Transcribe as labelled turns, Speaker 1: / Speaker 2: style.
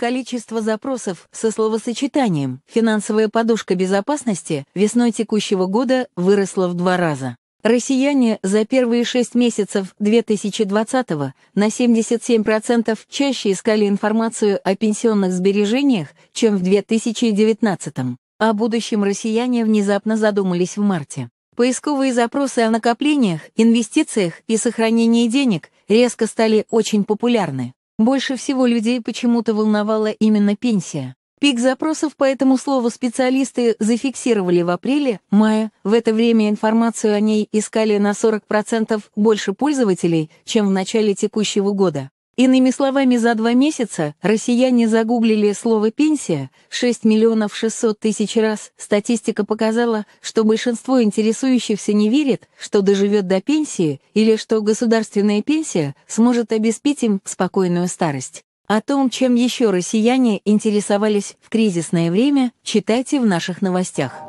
Speaker 1: Количество запросов со словосочетанием «финансовая подушка безопасности» весной текущего года выросло в два раза. Россияне за первые шесть месяцев 2020 на 77% чаще искали информацию о пенсионных сбережениях, чем в 2019 О будущем россияне внезапно задумались в марте. Поисковые запросы о накоплениях, инвестициях и сохранении денег резко стали очень популярны. Больше всего людей почему-то волновала именно пенсия. Пик запросов по этому слову специалисты зафиксировали в апреле, мае. В это время информацию о ней искали на 40% больше пользователей, чем в начале текущего года. Иными словами, за два месяца россияне загуглили слово «пенсия» 6 миллионов 600 тысяч раз. Статистика показала, что большинство интересующихся не верит, что доживет до пенсии или что государственная пенсия сможет обеспечить им спокойную старость. О том, чем еще россияне интересовались в кризисное время, читайте в наших новостях.